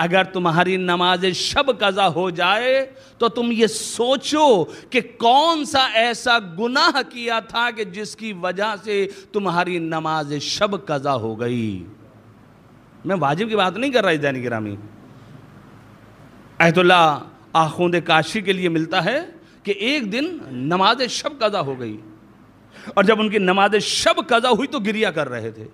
अगर तुम्हारी नमाज शब कज़ा हो जाए तो तुम ये सोचो कि कौन सा ऐसा गुनाह किया था कि जिसकी वजह से तुम्हारी नमाज शब कज़ा हो गई मैं वाजिब की बात नहीं कर रहा दैनिक रामी अहतुल्ला आखूंद काशी के लिए मिलता है कि एक दिन नमाज शब कज़ा हो गई और जब उनकी नमाज शब कज़ा हुई तो गिरिया कर रहे थे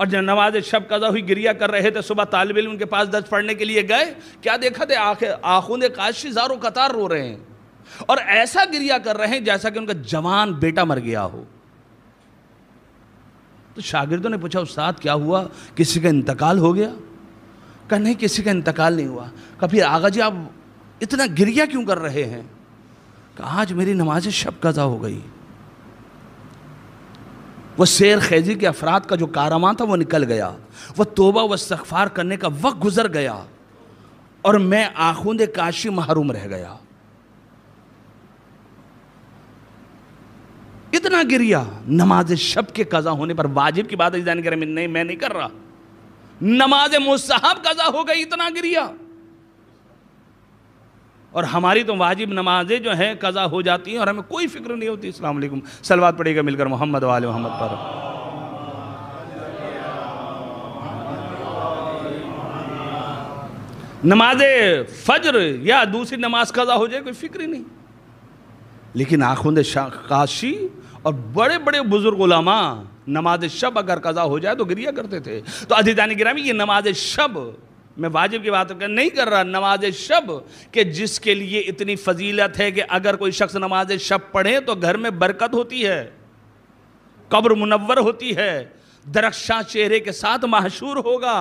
और जब नमाज शब कज़ा हुई गिरिया कर रहे थे सुबह तालब इन उनके पास दर्ज पढ़ने के लिए गए क्या देखा थे आँख आखून काशी जारो कतार रो रहे हैं और ऐसा गिरिया कर रहे हैं जैसा कि उनका जवान बेटा मर गया हो तो शागिर्दों ने पूछा उस्ताद क्या हुआ किसी का इंतकाल हो गया कहा नहीं किसी का इंतकाल नहीं हुआ कभी आगा जी आप इतना गिरिया क्यों कर रहे हैं कहा आज मेरी नमाज शब कज़ा हो गई वह शेर खैजी के अफराद का जो कारमा था वो निकल गया वह तोबा व सफ़ार करने का वक्त गुजर गया और मैं आखूंद काशी महरूम रह गया इतना गिरिया नमाज शब के कज़ा होने पर वाजिब की बात है जान नहीं मैं नहीं कर रहा नमाज मुस्ब कज़ा हो गई इतना गिरिया और हमारी तो वाजिब नमाजें जो हैं कज़ा हो जाती हैं और हमें कोई फिक्र नहीं होती इस्लाम वालेकुम सलवात पड़ेगा मिलकर मोहम्मद वाले मोहम्मद पर नमाज फजर या दूसरी नमाज कज़ा हो जाए कोई फिक्र ही नहीं लेकिन आखुंद काशी और बड़े बड़े बुज़ुर्ग नमाज शब अगर कज़ा हो जाए तो गिरिया करते थे तो अधिदानी गिरामी ये नमाज शब मैं वाजिब की बात नहीं कर रहा नमाज शब के जिसके लिए इतनी फजीलत है कि अगर कोई शख्स नमाज शब पढ़े तो घर में बरकत होती है कब्र मुनवर होती है दरक्षा चेहरे के साथ महशूर होगा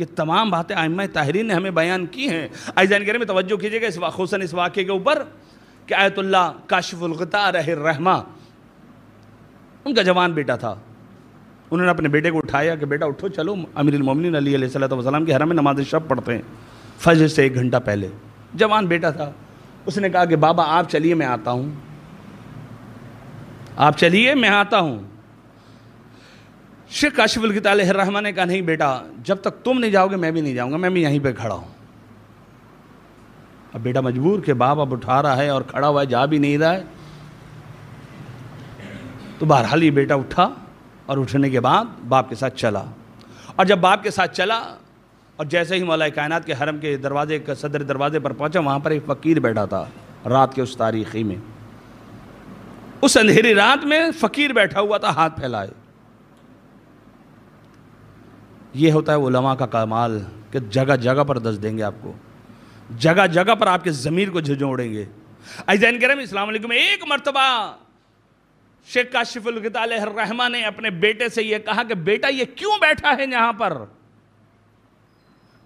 ये तमाम बातें आयमा ताहरी ने हमें बयान की हैं आई करें में तवज्जो कीजिएगा इस खूसन इस वाक्य के ऊपर कि आयतुल्ला काशफुलगता रहमा उनका जवान बेटा था उन्होंने अपने बेटे को उठाया कि बेटा उठो चलो अमीर मोमिन अली सलाम के हरम में नमाज शब पढ़ते हैं फजर से एक घंटा पहले जवान बेटा था उसने कहा कि बाबा आप चलिए मैं आता हूँ आप चलिए मैं आता हूँ शेख काशिफुल रहमान ने कहा नहीं बेटा जब तक तुम नहीं जाओगे मैं भी नहीं जाऊँगा मैं भी यहीं पर खड़ा हूँ अब बेटा मजबूर के बाप अब उठा रहा है और खड़ा हुआ है जा भी नहीं रहा है तो बहरहाल ये बेटा उठा और उठने के बाद बाप के साथ चला और जब बाप के साथ चला और जैसे ही मौलाए कायनात के हरम के दरवाजे के सदर दरवाजे पर पहुंचा वहां पर एक फ़कीर बैठा था रात के उस तारीखी में उस अंधेरी रात में फ़कीर बैठा हुआ था हाथ फैलाए यह होता है उलमा का कमाल कि जगह जगह पर दस देंगे आपको जगह जगह पर आपके ज़मीर को झिझोड़ेंगे ऐजैन करम इस्लाम एक मरतबा शेख काशिफुल रहमा ने अपने बेटे से यह कहा कि बेटा ये क्यों बैठा है यहां पर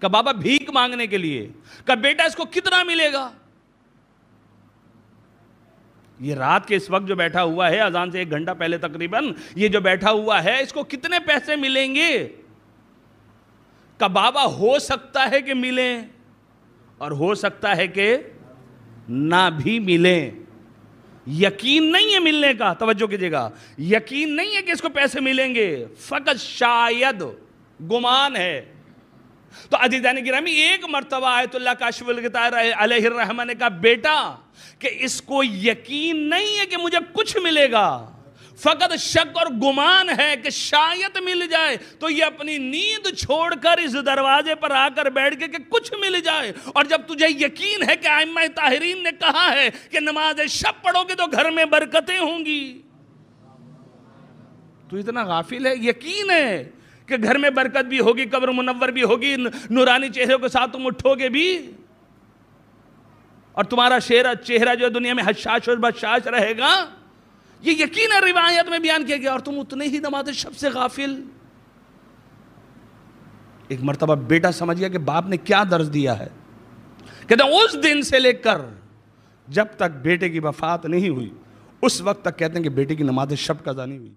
का बाबा भीख मांगने के लिए का बेटा इसको कितना मिलेगा ये रात के इस वक्त जो बैठा हुआ है अजान से एक घंटा पहले तकरीबन ये जो बैठा हुआ है इसको कितने पैसे मिलेंगे का बाबा हो सकता है कि मिले और हो सकता है कि ना भी मिलें यकीन नहीं है मिलने का तवज्जो कीजिएगा यकीन नहीं है कि इसको पैसे मिलेंगे फकत शायद गुमान है तो अजीजान गिरामी एक मरतबा आयतुल्ला काशिफुलरहमा ने कहा बेटा कि इसको यकीन नहीं है कि मुझे कुछ मिलेगा फकत शक और गुमान है कि शायद मिल जाए तो ये अपनी नींद छोड़कर इस दरवाजे पर आकर बैठ के कि कुछ मिल जाए और जब तुझे यकीन है कि आयमा ताहरीन ने कहा है कि नमाज शब पढ़ोगे तो घर में बरकतें होंगी तू इतना गाफिल है यकीन है कि घर में बरकत भी होगी कब्र मुनवर भी होगी नूरानी चेहरे के साथ तुम उठोगे भी और तुम्हारा चेहरा चेहरा जो दुनिया में हशाश और बशाश रहेगा ये यकीन रिवायत में बयान किया गया और तुम उतने ही नमाज शब से गाफिल एक मरतबा बेटा समझ गया कि बाप ने क्या दर्ज दिया है कहते उस दिन से लेकर जब तक बेटे की वफात नहीं हुई उस वक्त तक कहते हैं कि बेटे की नमाज शब कज़ा नहीं हुई